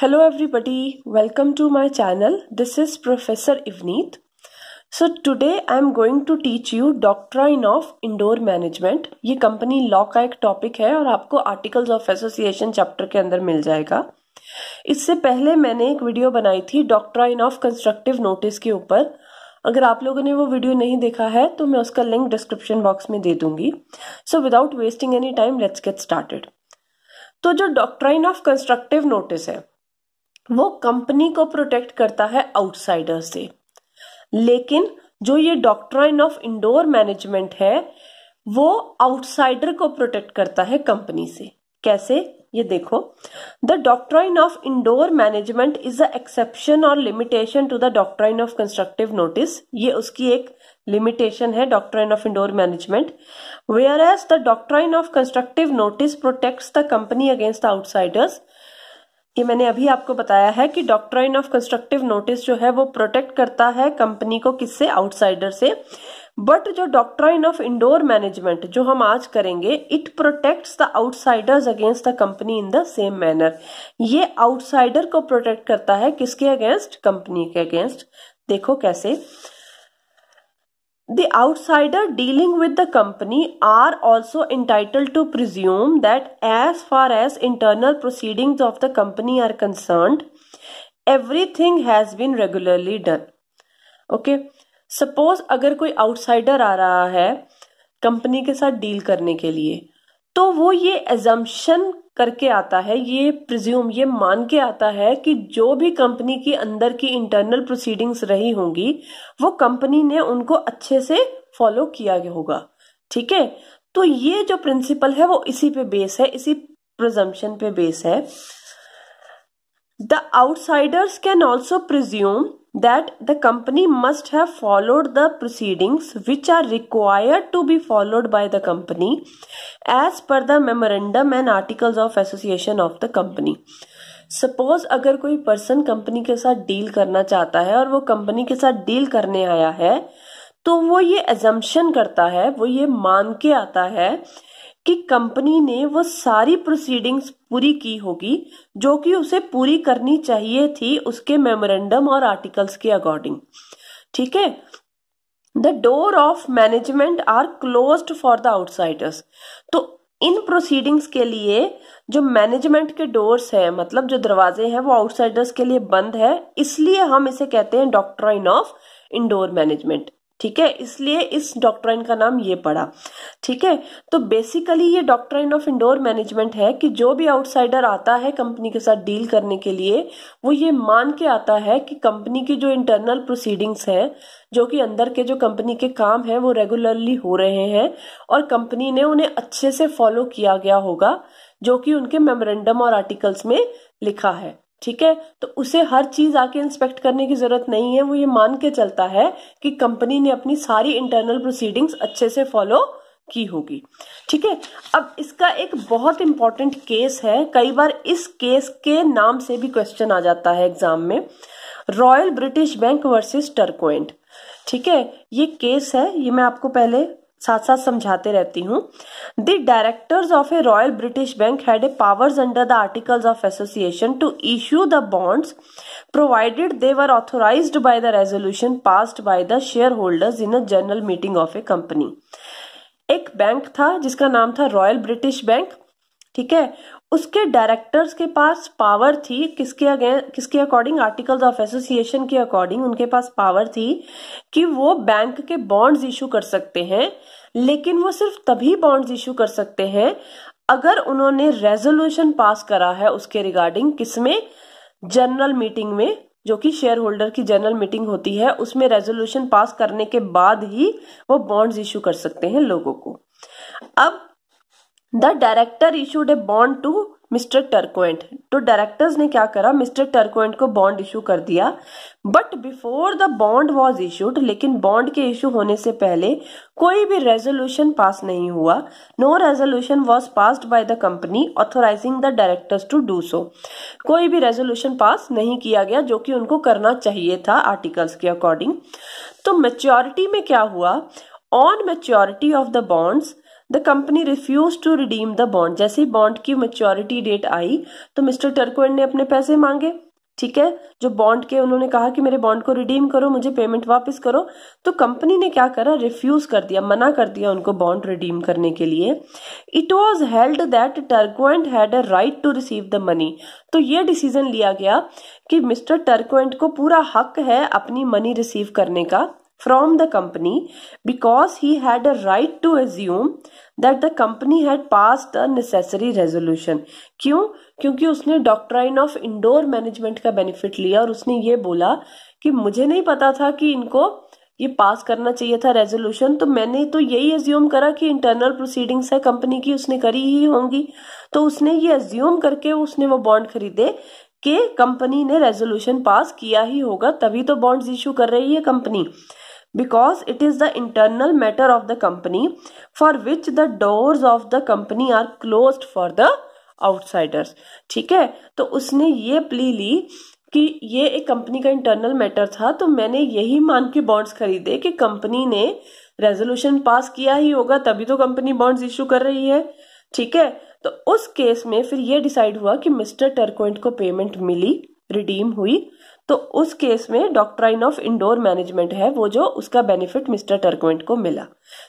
Hello everybody, welcome to my channel. This is Professor Ivneet. So today I am going to teach you Doctrine of Indoor Management. ये company law का एक topic है और आपको articles of association chapter के अंदर मिल जाएगा इससे पहले मैंने एक वीडियो बनाई थी डॉक्ट्राइन ऑफ कंस्ट्रक्टिव नोटिस के ऊपर अगर आप लोगों ने वो वीडियो नहीं देखा है तो मैं उसका लिंक डिस्क्रिप्शन बॉक्स में दे दूंगी so without wasting any time let's get started तो जो डॉक्ट्राइन ऑफ कंस्ट्रक्टिव नोटिस है वो कंपनी को प्रोटेक्ट करता है आउटसाइडर से लेकिन जो ये डॉक्ट्राइन ऑफ इंडोर मैनेजमेंट है वो आउटसाइडर को प्रोटेक्ट करता है कंपनी से कैसे ये देखो the doctrine of indoor management is a exception और limitation to the doctrine of constructive notice ये उसकी एक लिमिटेशन है doctrine of indoor management whereas the doctrine of constructive notice protects the company against the outsiders ये मैंने अभी आपको बताया है कि डॉक्ट्राइन ऑफ कंस्ट्रक्टिव नोटिस जो है वो प्रोटेक्ट करता है कंपनी को किससे आउटसाइडर से बट जो डॉक्ट्राइन ऑफ इंडोर मैनेजमेंट जो हम आज करेंगे it protects the outsiders against the company in the same manner ये आउटसाइडर को प्रोटेक्ट करता है किसके अगेंस्ट कंपनी के अगेंस्ट देखो कैसे the outsider dealing with the company are also entitled to presume that as far as internal proceedings of the company are concerned everything has been regularly done okay suppose agar koi outsider aa raha hai company ke sath deal karne ke liye to wo ye assumption करके आता है ये presume ये मान के आता है कि जो भी कंपनी की अंदर की इंटरनल प्रोसीडिंग्स रही होंगी वो कंपनी ने उनको अच्छे से फॉलो किया होगा ठीक है तो ये जो प्रिंसिपल है वो इसी पे बेस है इसी प्रजम्पन पे बेस है the outsiders can also presume that the company must have followed the proceedings which are required to be followed by the company as per the memorandum and articles of association of the company suppose अगर कोई person company के साथ deal करना चाहता है और वो company के साथ डील करने आया है तो वो ये एजम्पन करता है वो ये मान के आता है कि कंपनी ने वो सारी प्रोसीडिंग्स पूरी की होगी जो कि उसे पूरी करनी चाहिए थी उसके मेमोरेंडम और आर्टिकल्स के अकॉर्डिंग ठीक है the door of management are close for the outsiders तो इन प्रोसीडिंग्स के लिए जो मैनेजमेंट के डोर्स हैं मतलब जो दरवाजे हैं वो आउटसाइडर्स के लिए बंद है इसलिए हम इसे कहते हैं डॉक्ट्राइन ऑफ इंडोर मैनेजमेंट ठीक है इसलिए इस डॉक्ट्राइन का नाम ये पड़ा ठीक है तो बेसिकली ये डॉक्ट्राइन ऑफ इंडोर मैनेजमेंट है कि जो भी आउटसाइडर आता है कंपनी के साथ डील करने के लिए वो ये मान के आता है कि कंपनी की जो इंटरनल प्रोसीडिंग्स हैं जो कि अंदर के जो कंपनी के काम हैं वो रेगुलरली हो रहे हैं और कंपनी ने उन्हें अच्छे से फॉलो किया गया होगा जो कि उनके मेमोरेंडम और आर्टिकल्स में लिखा है ठीक है तो उसे हर चीज आके इंस्पेक्ट करने की जरूरत नहीं है वो ये मान के चलता है कि कंपनी ने अपनी सारी इंटरनल प्रोसीडिंग्स अच्छे से फॉलो की होगी ठीक है अब इसका एक बहुत इंपॉर्टेंट केस है कई बार इस केस के नाम से भी क्वेश्चन आ जाता है एग्जाम में Royal British Bank versus Turquand ठीक है ये केस है ये मैं आपको पहले साथ साथ समझाते रहती हूँ the directors of a Royal British Bank had a powers under the articles of association to issue the bonds provided they were authorise by the resolution passed by the share holders in a general meeting of a company एक bank था जिसका नाम था royal British bank ठीक है उसके directors के पास power थी किसके अगेन किसके अकॉर्डिंग आर्टिकल्स ऑफ एसोसिएशन के अकॉर्डिंग उनके पास पावर थी कि वो बैंक के बॉन्ड्स इशू कर सकते हैं लेकिन वो सिर्फ तभी बॉन्ड्स इशू कर सकते हैं अगर उन्होंने रेजोल्यूशन पास करा है उसके रिगार्डिंग किसमें जनरल मीटिंग में जो कि शेयर होल्डर की जनरल मीटिंग होती है उसमें रेजोल्यूशन पास करने के बाद ही वो बॉन्ड्स इशू कर सकते हैं लोगों को अब the director issued a bond to mister Turquand तो डायरेक्टर्स ने क्या करा मिस्टर टर्कोइंट को बॉन्ड इशू कर दिया but before the bond was issued लेकिन बॉन्ड के इशू होने से पहले कोई भी रेजोल्यूशन पास नहीं हुआ no resolution was passed by the company authorising the directors to do so कोई भी रेजोल्यूशन पास नहीं किया गया जो कि उनको करना चाहिए था आर्टिकल्स के अकॉर्डिंग तो मेच्योरिटी में क्या हुआ on maturity of the bonds the company refuse to redeem the bond जैसे ही बॉन्ड की मेच्योरिटी डेट आई तो मिस्टर टर्कोइन ने अपने पैसे मांगे ठीक है जो बॉन्ड के उन्होंने कहा कि मेरे बॉन्ड को रिडीम करो मुझे पेमेंट वापस करो तो कंपनी ने क्या करा रिफ्यूज कर दिया मना कर दिया उनको बॉन्ड रिडीम करने के लिए it was held that Turquand had a right to receive the money तो ये डिसीजन लिया गया कि मिस्टर टर्कोइंट को पूरा हक है अपनी मनी रिसीव करने का from the company because he had a right to assume that the company had passed the necessary resolution क्यों क्योंकि उसने डॉक्ट्राइन ऑफ इंडोर मैनेजमेंट का बेनिफिट लिया और उसने ये बोला कि मुझे नहीं पता था कि इनको ये पास करना चाहिए था रेजोल्यूशन तो मैंने तो यही एज्यूम करा कि इंटरनल प्रोसीडिंग्स है कंपनी की उसने करी ही होंगी तो उसने ये एज्यूम करके उसने वो बॉन्ड खरीदे कि कंपनी ने रेजोल्यूशन पास किया ही होगा तभी तो बॉन्ड्स इश्यू कर रही है company because it is the internal matter of the company for which the doors of the company are closed for the outsiders ठीक है तो उसने ये प्ली ली कि ये एक कंपनी का इंटरनल मैटर था तो मैंने यही मान के बॉन्ड्स खरीदे कि कंपनी ने रेजोल्यूशन पास किया ही होगा तभी तो कंपनी बॉन्ड्स इश्यू कर रही है ठीक है तो उस केस में फिर ये डिसाइड हुआ कि मिस्टर टर्कोइंट को पेमेंट मिली रिडीम हुई तो उस केस में डॉक्ट्राइन ऑफ इंडोर मैनेजमेंट है वो जो उसका बेनिफिट मिस्टर टर्कवेंट को मिला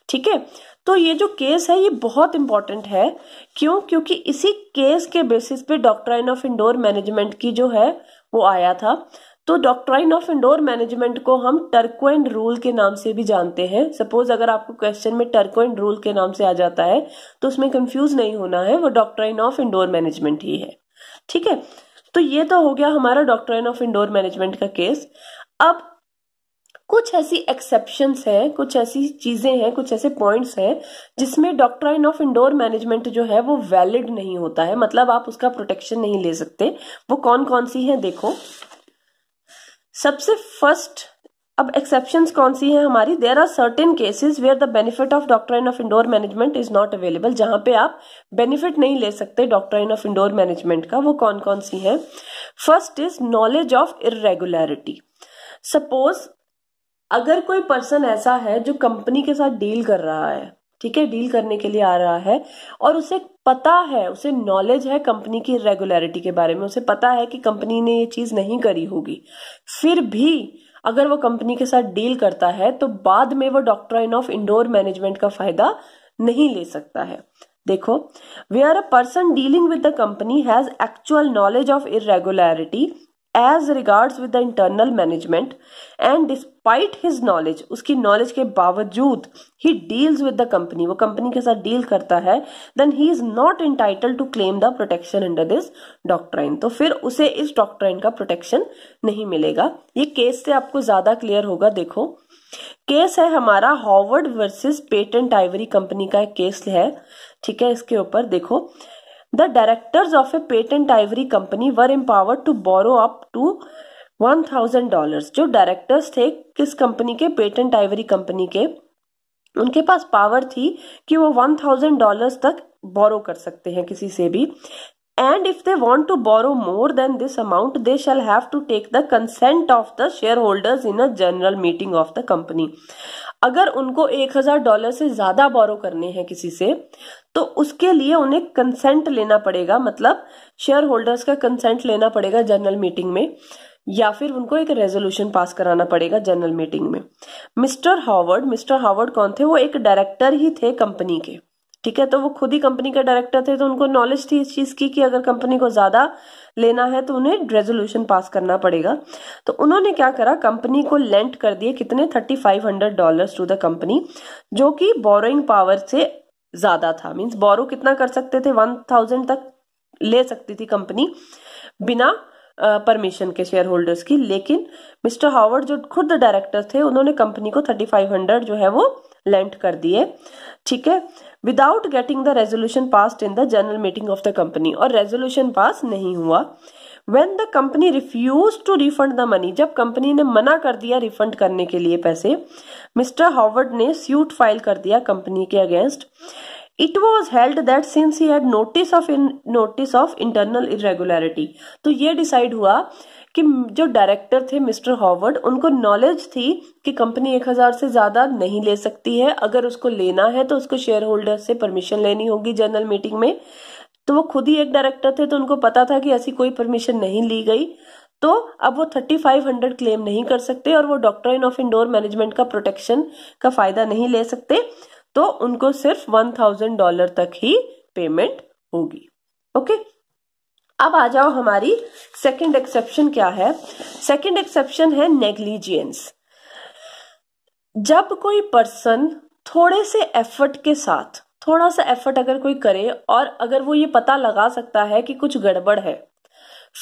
ठीक है तो ये जो केस है ये बहुत इंपॉर्टेंट है क्यों क्योंकि इसी केस के बेसिस पे डॉक्ट्राइन ऑफ इंडोर मैनेजमेंट की जो है वो आया था तो डॉक्ट्राइन ऑफ इंडोर मैनेजमेंट को हम टर्कवेंट रूल के नाम से भी जानते हैं सपोज अगर आपको क्वेश्चन में टर्कवेंट रूल के नाम से आ जाता है तो उसमें कंफ्यूज नहीं होना है वो डॉक्ट्राइन ऑफ इंडोर मैनेजमेंट ही है ठीक है तो ये तो हो गया हमारा डॉक्टर ऑफ इंडोर मैनेजमेंट का केस अब कुछ ऐसी एक्सेप्शन हैं कुछ ऐसी चीजें हैं कुछ ऐसे पॉइंट्स हैं जिसमें डॉक्ट्राइन ऑफ इंडोर मैनेजमेंट जो है वो वैलिड नहीं होता है मतलब आप उसका प्रोटेक्शन नहीं ले सकते वो कौन कौन सी है देखो सबसे फर्स्ट अब एक्सेप्शन कौन सी है हमारी there are certain cases where the benefit of in of indoor management is not available जहां पे आप बेनिफिट नहीं ले सकते इन ऑफ इंडोर मैनेजमेंट का वो कौन कौन सी है first is knowledge of irregularity suppose अगर कोई पर्सन ऐसा है जो कंपनी के साथ डील कर रहा है ठीक है डील करने के लिए आ रहा है और उसे पता है उसे नॉलेज है कंपनी की रेगुलरिटी के बारे में उसे पता है कि कंपनी ने ये चीज नहीं करी होगी फिर भी अगर वो कंपनी के साथ डील करता है तो बाद में वो डॉक्ट्राइन ऑफ इंडोर मैनेजमेंट का फायदा नहीं ले सकता है देखो where a person dealing with the company has actual knowledge of irregularity as regards with the internal management and despite his knowledge उसकी नॉलेज के बावजूद ही डील्स विद द कंपनी वो कंपनी के साथ डील करता है then he is not entitle to claim the protection under this doctrine तो फिर उसे इस डॉक्ट्राइन का प्रोटेक्शन नहीं मिलेगा ये केस से आपको ज्यादा क्लियर होगा देखो केस है हमारा Howard versus Patent Ivory company का एक केस है ठीक है इसके ऊपर देखो the directors of a patent Ivory company were empower to borrow up to one thousand dollar जो डायरेक्टर्स थे किस कंपनी के पेटेंट आइवरी कंपनी के उनके पास पावर थी कि वो वन थाउजेंड डॉलर तक बोरो कर सकते हैं किसी से भी and if they want to borrow more than this amount they shall have to take the consent of the share holders in a general meeting of the company अगर उनको एक हजार डॉलर से ज्यादा बोरो करने हैं किसी से तो उसके लिए उन्हें कंसेंट लेना पड़ेगा मतलब शेयर होल्डर्स का कंसेंट लेना पड़ेगा जनरल मीटिंग में या फिर उनको एक रेजोल्यूशन पास कराना पड़ेगा जनरल मीटिंग में मिस्टर हार्वर्ड मिस्टर हार्वर्ड कौन थे वो एक डायरेक्टर ही थे कंपनी के ठीक है तो वो खुद ही कंपनी के डायरेक्टर थे तो उनको नॉलेज थी इस चीज की कि अगर कंपनी को ज्यादा लेना है तो उन्हें रेजोल्यूशन पास करना पड़ेगा तो उन्होंने क्या करा कंपनी को लेंट कर दिए कितने thirty five hundred dollar to the company जो कि बोरोइंग पावर से ज्यादा था मीन्स बोरो कितना कर सकते थे वन थाउजेंड तक ले सकती थी कंपनी बिना परमिशन के शेयर होल्डर्स की लेकिन मिस्टर हॉवर्ड जो खुद डायरेक्टर थे उन्होंने कंपनी को थर्टी फाइव हंड्रेड जो है वो लेंट कर दिए ठीक है without getting the resolution pass in the general meeting of the company और रेजोल्यूशन पास नहीं हुआ when the company refuse to refund the money जब कंपनी ने मना कर दिया रिफंड करने के लिए पैसे मिस्टर हॉवर्ड ने स्यूट फाइल कर दिया कंपनी के against it was held that since he had notice of notice of internal irregularity तो ये डिसाइड हुआ कि जो डायरेक्टर थे मिस्टर हॉवर्ड उनको नॉलेज थी कि कंपनी एक हजार से ज्यादा नहीं ले सकती है अगर उसको लेना है तो उसको शेयर होल्डर से परमिशन लेनी होगी जनरल मीटिंग में तो वो खुद ही एक डायरेक्टर थे तो उनको पता था कि ऐसी कोई परमिशन नहीं ली गई तो अब वो थर्टी फाइव हंड्रेड क्लेम नहीं कर सकते और वो डॉक्टर ऑफ इंडोर मैनेजमेंट का प्रोटेक्शन का फायदा नहीं ले सकते तो उनको सिर्फ वन थाउजेंड डॉलर तक ही पेमेंट होगी ओके okay? अब आ जाओ हमारी सेकंड एक्सेप्शन क्या है सेकंड एक्सेप्शन है नेग्लिजियंस जब कोई पर्सन थोड़े से एफर्ट के साथ थोड़ा सा एफर्ट अगर कोई करे और अगर वो ये पता लगा सकता है कि कुछ गड़बड़ है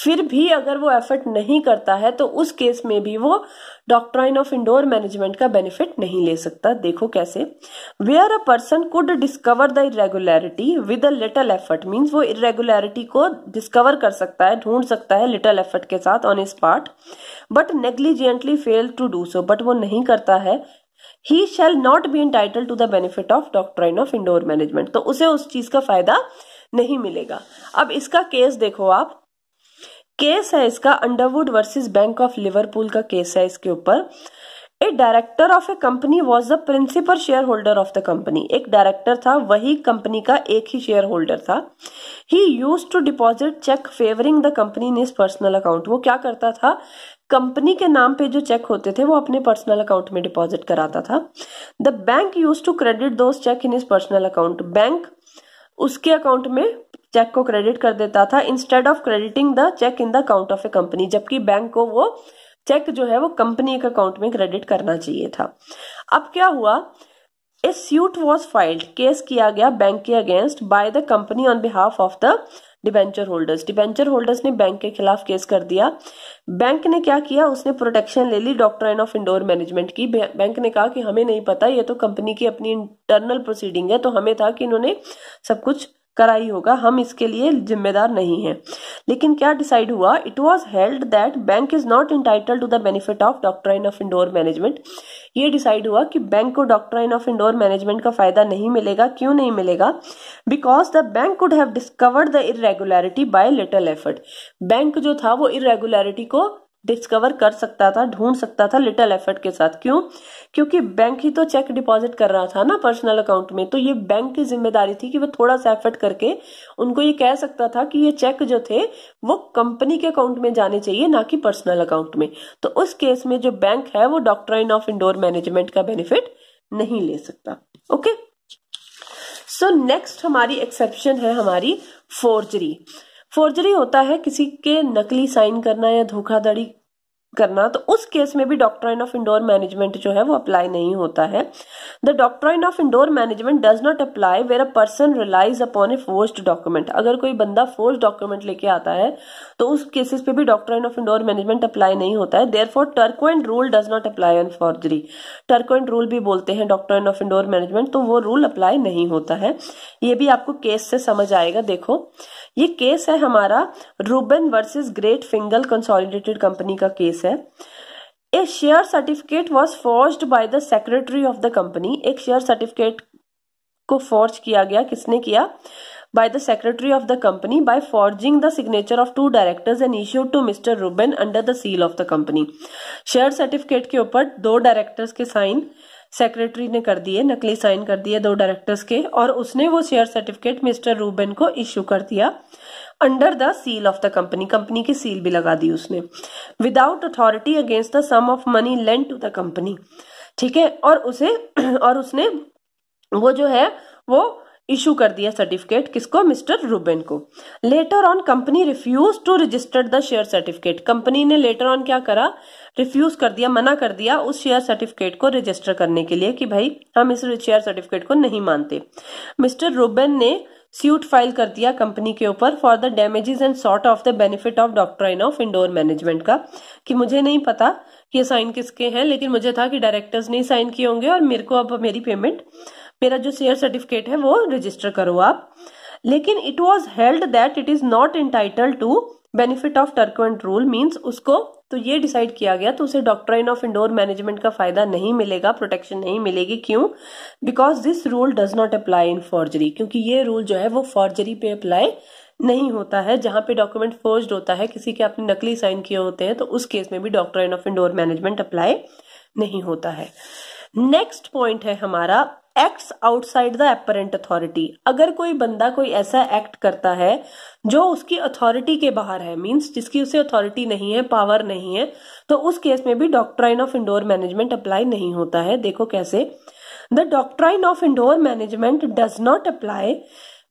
फिर भी अगर वो एफर्ट नहीं करता है तो उस केस में भी वो डॉक्ट्राइन ऑफ इंडोर मैनेजमेंट का बेनिफिट नहीं ले सकता देखो कैसे where a person could discover the irregularity with a little effort means वो इरेगुलरिटी को डिस्कवर कर सकता है ढूंढ सकता है लिटल एफर्ट के साथ on his part but negligently fail to do so but वो नहीं करता है he shall not be entitle to the benefit of doctrine of indoor management तो उसे उस चीज का फायदा नहीं मिलेगा अब इसका केस देखो आप केस है इसका Underwood versus Bank of Liverpool का केस है इसके ऊपर a director of a company was the principal share holder of the company एक डायरेक्टर था वही कंपनी का एक ही शेयर होल्डर था he use to deposit cheque favouring the company in his personal account वो क्या करता था कंपनी के नाम पे जो चेक होते थे वो अपने पर्सनल अकाउंट में डिपॉजिट कराता था the bank use to credit those cheque in his personal account bank उसके अकाउंट में चेक को क्रेडिट कर देता था instead of crediting the cheque in the account of a company जबकि बैंक को वो चेक जो है वो कंपनी के अकाउंट में क्रेडिट करना चाहिए था अब क्या हुआ a suit was filed case किया गया बैंक के against by the company on behalf of the debenture holders debenture holders ने बैंक के खिलाफ केस कर दिया बैंक ने क्या किया उसने प्रोटेक्शन ले ली डॉक्ट्राइन ऑफ इंडोर मैनेजमेंट की बैंक ने कहा कि हमें नहीं पता ये तो कंपनी की अपनी इंटरनल प्रोसीडिंग है तो हमें था कि इन्होंने सब कुछ कराई होगा हम इसके लिए जिम्मेदार नहीं है लेकिन क्या डिसाइड हुआ it was held that bank is not entitle to the benefit of doctrine of indoor management ये डिसाइड हुआ कि बैंक को डॉक्ट्राइन ऑफ इंडोर मैनेजमेंट का फायदा नहीं मिलेगा क्यों नहीं मिलेगा because the bank could have discovered the irregularity by little effort bank जो था वो इरेगुलरिटी को डिस्कवर कर सकता था ढूंढ सकता था लिटिल एफर्ट के साथ क्यों क्योंकि बैंक ही तो चेक डिपॉजिट कर रहा था ना पर्सनल अकाउंट में तो ये बैंक की जिम्मेदारी थी कि वो थोड़ा सा एफर्ट करके उनको ये कह सकता था कि ये चेक जो थे वो कंपनी के अकाउंट में जाने चाहिए ना कि पर्सनल अकाउंट में तो उस केस में जो बैंक है वो डॉक्ट्राइन ऑफ इंडोर मैनेजमेंट का बेनिफिट नहीं ले सकता ओके सो नेक्स्ट हमारी एक्सेप्शन है हमारी फोर्जरी फोर्जरी होता है किसी के नकली साइन करना या धोखाधड़ी करना तो उस केस में भी डॉक्ट्राइन ऑफ इंडोर मैनेजमेंट जो है वो अप्लाई नहीं होता है the doctrine of indoor management does not apply where a person relies upon a forged document अगर कोई बंदा फोर्स डॉक्यूमेंट लेके आता है तो उस केसेस पे भी doctrine of indoor management apply नहीं होता है therefore Turquand rule does not apply on forgery Turquand rule भी बोलते हैं डॉक्ट्राइन ऑफ इंडोर मैनेजमेंट तो वो रूल अप्लाई नहीं होता है ये भी आपको केस से समझ आएगा देखो ये केस है हमारा Ruben versus Great Fingall Consolidated company का केस है a share certificate was forged by the secretary of the company एक शेयर सर्टिफिकेट को फोर्ज किया गया किसने किया by the secretary of the company by forging the signature of two directors and issue to mister Ruben under the seal of the company share certificate के ऊपर दो directors के साइन सेक्रेटरी ने कर दिए नकली साइन कर दिए दो डायरेक्टर्स के और उसने वो शेयर सर्टिफिकेट मिस्टर रूबेन को इश्यू कर दिया under the seal of the company company की सील भी लगा दी उसने without authority against the sum of money lent to the company ठीक है और उसे और उसने वो जो है वो इशू कर दिया सर्टिफिकेट किसको मिस्टर रूबेन को later on company refuse to register the share certificate company ने लेटर ऑन क्या करा रिफ्यूज कर दिया मना कर दिया उस शेयर सर्टिफिकेट को रजिस्टर करने के लिए कि भाई हम इस शेयर सर्टिफिकेट को नहीं मानते मिस्टर रूबेन ने स्यूट फाइल कर दिया कंपनी के ऊपर for the damages and sought of the benefit of doctrine of indoor management का कि मुझे नहीं पता कि ये साइन किसके हैं लेकिन मुझे था कि डायरेक्टर्स ने साइन किए होंगे और मेरे को अब मेरी पेमेंट मेरा जो शेयर सर्टिफिकेट है वो रजिस्टर करो आप लेकिन it was held that it is not entitle to benefit of and rule means उसको तो ये डिसाइड किया गया तो उसे डॉक्ट्राइन ऑफ इंडोर मैनेजमेंट का फायदा नहीं मिलेगा प्रोटेक्शन नहीं मिलेगी क्यों because this rule does not apply in forgery क्योंकि ये रूल जो है वो फॉर्जरी पे अप्लाई नहीं होता है जहां पे डॉक्यूमेंट फोर्ज होता है किसी के आपने नकली साइन किए होते हैं तो उस केस में भी doctrine of indoor management apply नहीं होता है नेक्स्ट पॉइंट है हमारा acts outside the apparent authority अगर कोई बंदा कोई ऐसा एक्ट करता है जो उसकी अथॉरिटी के बाहर है मींस जिसकी उसे अथॉरिटी नहीं है पावर नहीं है तो उस केस में भी doctrine of indoor management apply नहीं होता है देखो कैसे the doctrine of indoor management does not apply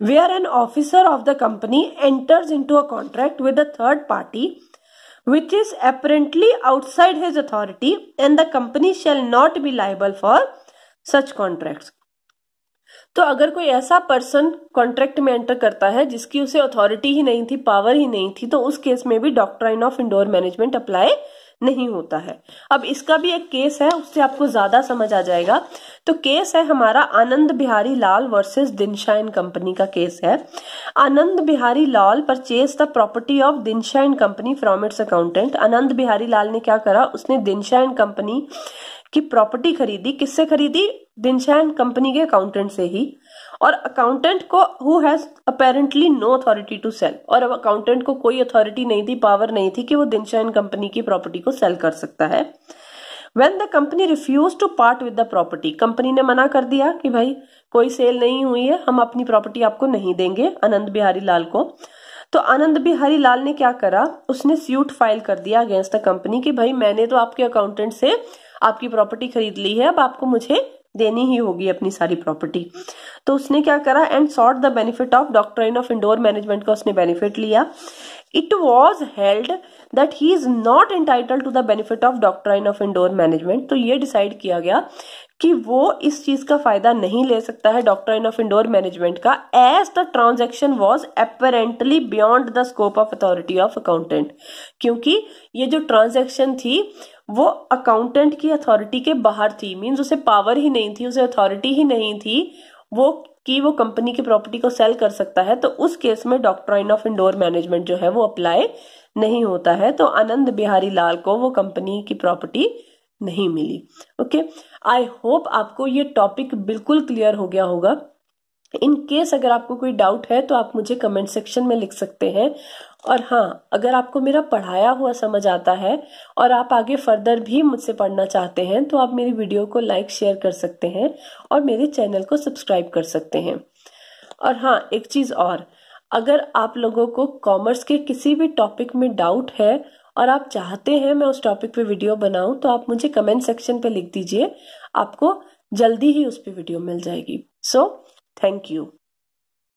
where an officer of the company enters in to a contract with a third party which is apparently outside his authority and the company shall not be liable for such contract तो अगर कोई ऐसा person contract में enter करता है जिसकी उसे authority ही नहीं थी पावर ही नहीं थी तो उस केस में भी doctrine of indoor management apply नहीं होता है अब इसका भी एक केस है उससे आपको ज्यादा समझ आ जाएगा तो केस है हमारा आनंद बिहारी लाल वर्सेस दिनशाइन कंपनी का केस है Anand Bihari Lal purchase the property of Dinshaw company from its accountant Anand Bihari Lal ने क्या करा उसने दिनशाइन कंपनी कि प्रॉपर्टी खरीदी किससे खरीदी दिनशैन कंपनी के अकाउंटेंट से ही और अकाउंटेंट को who has apparently no authority to sell और अब अकाउंटेंट को कोई अथॉरिटी नहीं थी पावर नहीं थी कि वो दिनशैन कंपनी की प्रॉपर्टी को सेल कर सकता है when the company refuse to part with the property company ने मना कर दिया कि भाई कोई सेल नहीं हुई है हम अपनी प्रॉपर्टी आपको नहीं देंगे आनंद बिहारी लाल को तो आनंद बिहारी लाल ने क्या करा उसने स्यूट फाइल कर दिया अगेंस्ट द कंपनी कि भाई मैंने तो आपके अकाउंटेंट से आपकी प्रॉपर्टी खरीद ली है अब आपको मुझे देनी ही होगी अपनी सारी प्रॉपर्टी तो उसने क्या करा and sought the benefit of in of indoor management का उसने बेनिफिट लिया it was held that he is not entitle to the benefit of doctrine of indoor management तो ये डिसाइड किया गया कि वो इस चीज का फायदा नहीं ले सकता है इन ऑफ इंडोर मैनेजमेंट का as the transaction was apparently beyond the scope of authority of accountant क्योंकि ये जो ट्रांजेक्शन थी वो अकाउंटेंट की अथॉरिटी के बाहर थी मीन्स उसे पावर ही नहीं थी उसे अथॉरिटी ही नहीं थी वो कि वो कंपनी की प्रॉपर्टी को सेल कर सकता है तो उस केस में डॉक्ट्राइन ऑफ इंडोर मैनेजमेंट जो है वो अप्लाई नहीं होता है तो आनंद बिहारी लाल को वो कंपनी की प्रॉपर्टी नहीं मिली ओके आई होप आपको ये टॉपिक बिल्कुल क्लियर हो गया होगा इन केस अगर आपको कोई डाउट है तो आप मुझे कमेंट सेक्शन में लिख सकते हैं और हाँ अगर आपको मेरा पढ़ाया हुआ समझ आता है और आप आगे फर्दर भी मुझसे पढ़ना चाहते हैं तो आप मेरी वीडियो को लाइक शेयर कर सकते हैं और मेरे चैनल को सब्सक्राइब कर सकते हैं और हाँ एक चीज़ और अगर आप लोगों को कॉमर्स के किसी भी टॉपिक में डाउट है और आप चाहते हैं मैं उस टॉपिक पे वीडियो बनाऊं तो आप मुझे कमेंट सेक्शन पे लिख दीजिए आपको जल्दी ही उस पर वीडियो मिल जाएगी सो so, Thank you.